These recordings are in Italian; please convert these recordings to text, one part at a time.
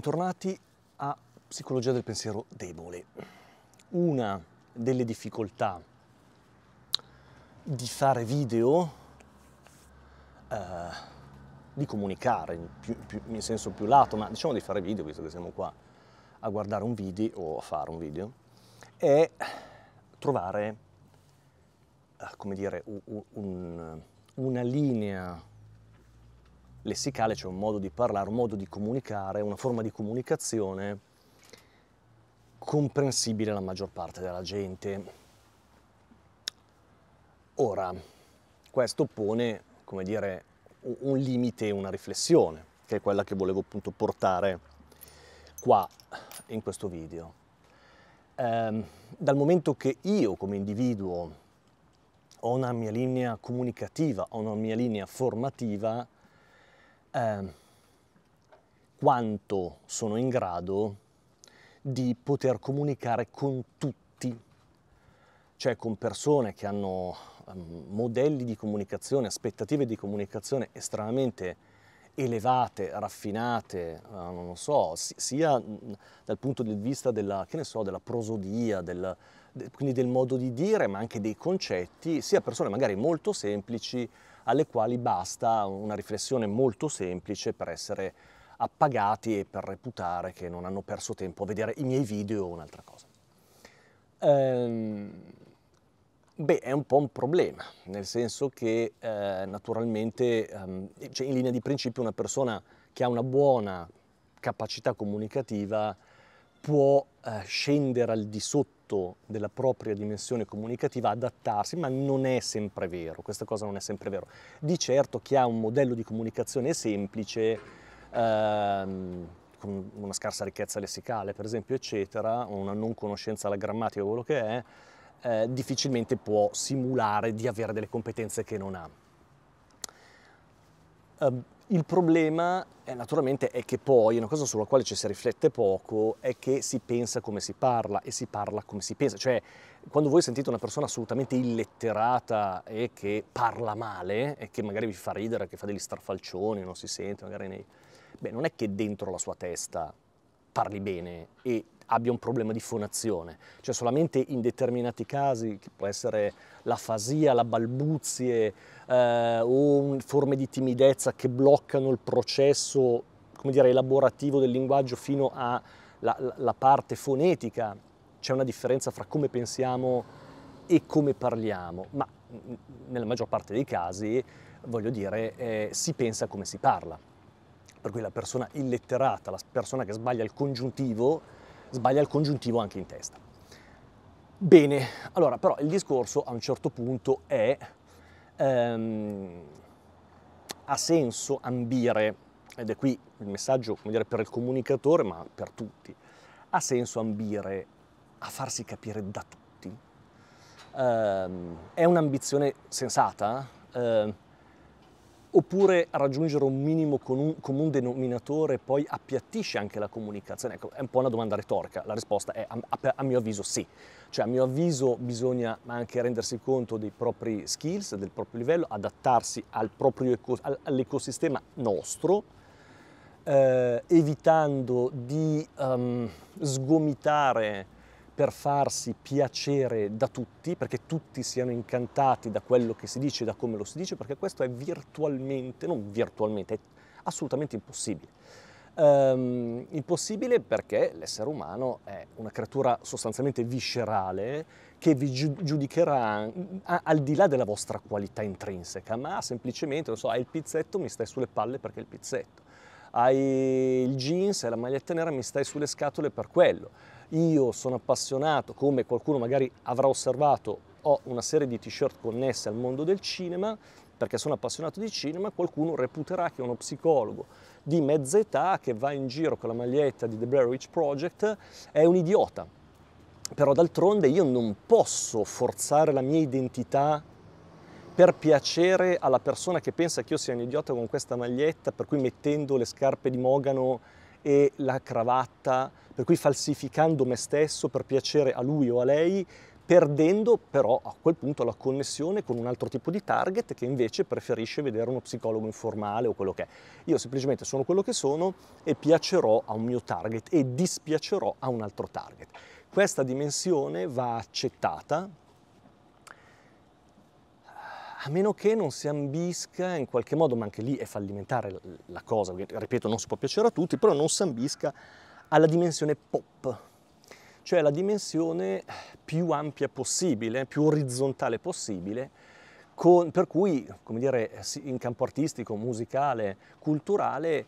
Bentornati a Psicologia del pensiero debole. Una delle difficoltà di fare video, eh, di comunicare più, più, in senso più lato, ma diciamo di fare video, visto che siamo qua a guardare un video o a fare un video, è trovare, eh, come dire, un, un lessicale, cioè un modo di parlare, un modo di comunicare, una forma di comunicazione comprensibile alla maggior parte della gente. Ora, questo pone, come dire, un limite e una riflessione, che è quella che volevo appunto portare qua in questo video. Eh, dal momento che io come individuo ho una mia linea comunicativa, ho una mia linea formativa, Ehm, quanto sono in grado di poter comunicare con tutti, cioè con persone che hanno ehm, modelli di comunicazione, aspettative di comunicazione estremamente elevate, raffinate, eh, non so, sia dal punto di vista della, so, della prosodia, del, quindi del modo di dire, ma anche dei concetti, sia persone magari molto semplici, alle quali basta una riflessione molto semplice per essere appagati e per reputare che non hanno perso tempo a vedere i miei video o un'altra cosa. Ehm, beh, è un po' un problema, nel senso che eh, naturalmente, ehm, cioè in linea di principio, una persona che ha una buona capacità comunicativa può eh, scendere al di sotto frutto della propria dimensione comunicativa adattarsi, ma non è sempre vero, questa cosa non è sempre vero. Di certo chi ha un modello di comunicazione semplice, ehm, con una scarsa ricchezza lessicale per esempio, eccetera, una non conoscenza della grammatica o quello che è, eh, difficilmente può simulare di avere delle competenze che non ha. Eh, il problema eh, naturalmente è che poi, una cosa sulla quale ci si riflette poco, è che si pensa come si parla e si parla come si pensa. Cioè, quando voi sentite una persona assolutamente illetterata e che parla male e che magari vi fa ridere, che fa degli strafalcioni, non si sente magari nei... Beh, non è che dentro la sua testa parli bene e abbia un problema di fonazione, cioè solamente in determinati casi, che può essere l'afasia, la balbuzie eh, o forme di timidezza che bloccano il processo dire, elaborativo del linguaggio fino alla parte fonetica, c'è una differenza fra come pensiamo e come parliamo, ma nella maggior parte dei casi, voglio dire, eh, si pensa come si parla per cui la persona illetterata, la persona che sbaglia il congiuntivo, sbaglia il congiuntivo anche in testa. Bene, allora però il discorso a un certo punto è, ehm, ha senso ambire, ed è qui il messaggio come dire, per il comunicatore ma per tutti, ha senso ambire a farsi capire da tutti. Ehm, è un'ambizione sensata? Ehm, oppure raggiungere un minimo comune denominatore poi appiattisce anche la comunicazione? Ecco, è un po' una domanda retorica, la risposta è a, a, a, mio avviso sì, cioè a mio avviso bisogna anche rendersi conto dei propri skills, del proprio livello, adattarsi al proprio eco, all'ecosistema nostro, eh, evitando di um, sgomitare per farsi piacere da tutti, perché tutti siano incantati da quello che si dice, e da come lo si dice, perché questo è virtualmente, non virtualmente, è assolutamente impossibile. Um, impossibile perché l'essere umano è una creatura sostanzialmente viscerale che vi giudicherà al di là della vostra qualità intrinseca, ma semplicemente, non so, hai il pizzetto, mi stai sulle palle perché è il pizzetto, hai il jeans e la maglietta nera, mi stai sulle scatole per quello io sono appassionato, come qualcuno magari avrà osservato, ho una serie di t-shirt connesse al mondo del cinema, perché sono appassionato di cinema, qualcuno reputerà che uno psicologo di mezza età che va in giro con la maglietta di The Blair Witch Project è un idiota. Però d'altronde io non posso forzare la mia identità per piacere alla persona che pensa che io sia un idiota con questa maglietta, per cui mettendo le scarpe di Mogano e la cravatta, per cui falsificando me stesso per piacere a lui o a lei, perdendo però a quel punto la connessione con un altro tipo di target che invece preferisce vedere uno psicologo informale o quello che è. Io semplicemente sono quello che sono e piacerò a un mio target e dispiacerò a un altro target. Questa dimensione va accettata a meno che non si ambisca in qualche modo, ma anche lì è fallimentare la cosa, ripeto non si può piacere a tutti, però non si ambisca alla dimensione pop, cioè alla dimensione più ampia possibile, più orizzontale possibile, con, per cui, come dire, in campo artistico, musicale, culturale, eh,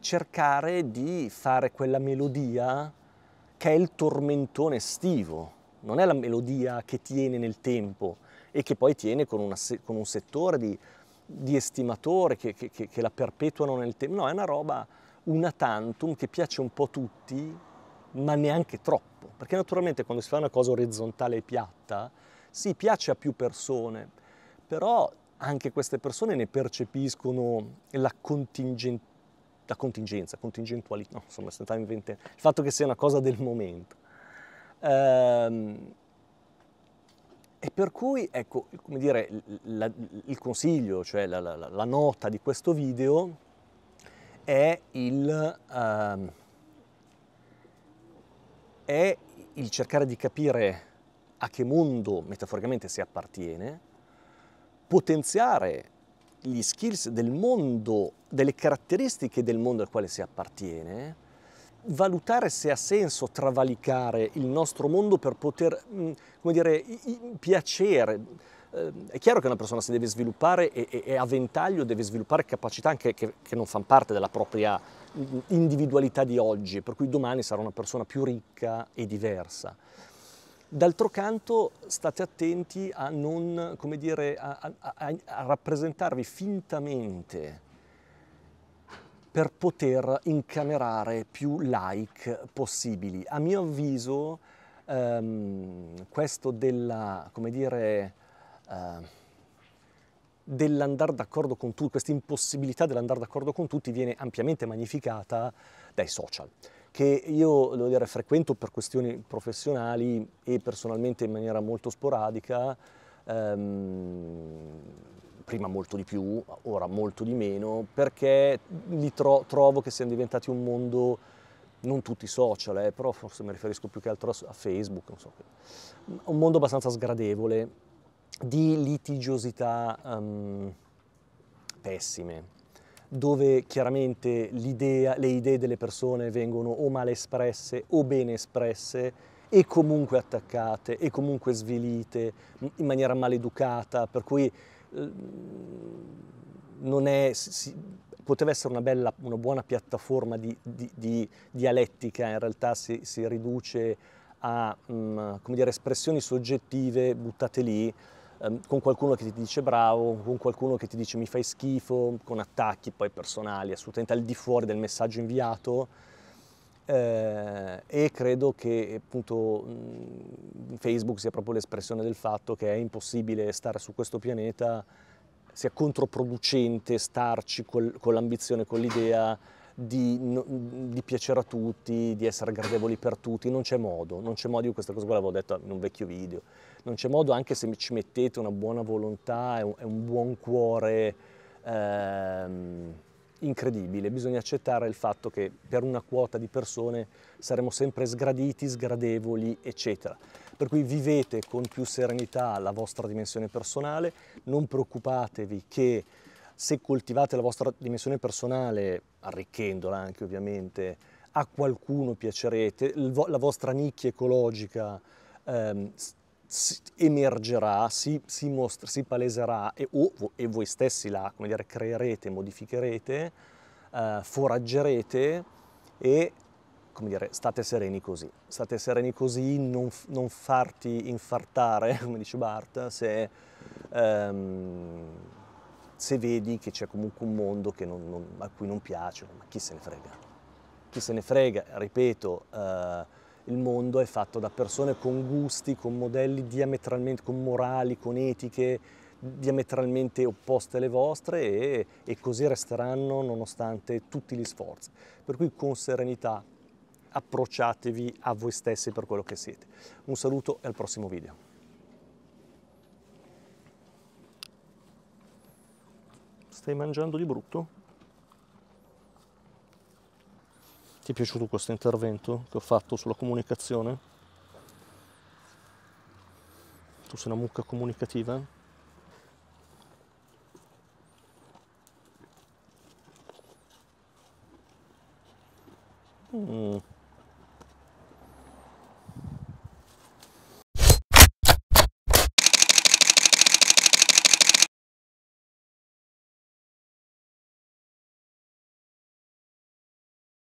cercare di fare quella melodia che è il tormentone estivo, non è la melodia che tiene nel tempo, e che poi tiene con, una, con un settore di, di estimatore che, che, che, la perpetuano nel tempo. No, è una roba una tantum che piace un po' a tutti, ma neanche troppo. Perché naturalmente quando si fa una cosa orizzontale e piatta, sì, piace a più persone, però anche queste persone ne percepiscono la, contingent- la contingenza, contingentualità, no, insomma, stavo inventando, il fatto che sia una cosa del momento. Ehm, e per cui, ecco, come dire, la, il consiglio, cioè la, la, la, nota di questo video è il, uh, è il cercare di capire a che mondo metaforicamente si appartiene, potenziare gli skills del mondo, delle caratteristiche del mondo al quale si appartiene, valutare se ha senso travalicare il nostro mondo per poter, mm, come dire, piacere. Eh, è chiaro che una persona si deve sviluppare e, e a ventaglio deve sviluppare capacità anche che, che non fanno parte della propria mm, individualità di oggi, per cui domani sarà una persona più ricca e diversa. D'altro canto state attenti a non, come dire, a, a, a rappresentarvi fintamente per poter incamerare più like possibili. A mio avviso ehm, questo della, come dire, eh, dell'andare d'accordo con tutti, questa impossibilità dell'andare d'accordo con tutti viene ampiamente magnificata dai social, che io dire, frequento per questioni professionali e personalmente in maniera molto sporadica, ehm, prima molto di più, ora molto di meno, perché li tro trovo che siano diventati un mondo non tutti social, eh, però forse mi riferisco più che altro a Facebook, so. un mondo abbastanza sgradevole di litigiosità um, pessime, dove chiaramente le idee delle persone vengono o male espresse o bene espresse e comunque attaccate e comunque svilite in maniera maleducata, per cui Ehm, è, si, poteva essere una, bella, una, buona piattaforma di, di, di dialettica, in realtà si, si riduce a um, dire, espressioni soggettive buttate lì, um, con qualcuno che ti dice bravo, con qualcuno che ti dice mi fai schifo, con attacchi poi personali, assolutamente al di fuori del messaggio inviato eh, e credo che appunto mh, Facebook sia proprio l'espressione del fatto che è impossibile stare su questo pianeta, sia controproducente starci col, con l'ambizione, con l'idea di, no, di, piacere a tutti, di essere gradevoli per tutti, non c'è modo, non c'è modo, io questa cosa l'avevo detta in un vecchio video, non c'è modo anche se ci mettete una buona volontà e un, un, buon cuore. Ehm, incredibile, bisogna accettare il fatto che per una quota di persone saremo sempre sgraditi, sgradevoli, eccetera. Per cui vivete con più serenità la vostra dimensione personale, non preoccupatevi che se coltivate la vostra dimensione personale, arricchendola anche ovviamente, a qualcuno piacerete, la vostra nicchia ecologica ehm, si emergerà, si, si, mostra, si paleserà e, o, e voi stessi la dire, creerete, modificherete, eh, foraggerete e come dire, state sereni così. State sereni così, non, non farti infartare, come dice Bart, se, ehm, se vedi che c'è comunque un mondo non, non, a cui non piace, ma chi se ne frega? Chi se ne frega, ripeto, eh, il mondo è fatto da persone con gusti, con modelli diametralmente, con morali, con etiche diametralmente opposte alle vostre e, e così resteranno nonostante tutti gli sforzi. Per cui con serenità approcciatevi a voi stessi per quello che siete. Un saluto e al prossimo video. Stai mangiando di brutto? Ti è piaciuto questo intervento che ho fatto sulla comunicazione? Tu sei una mucca comunicativa? Mm.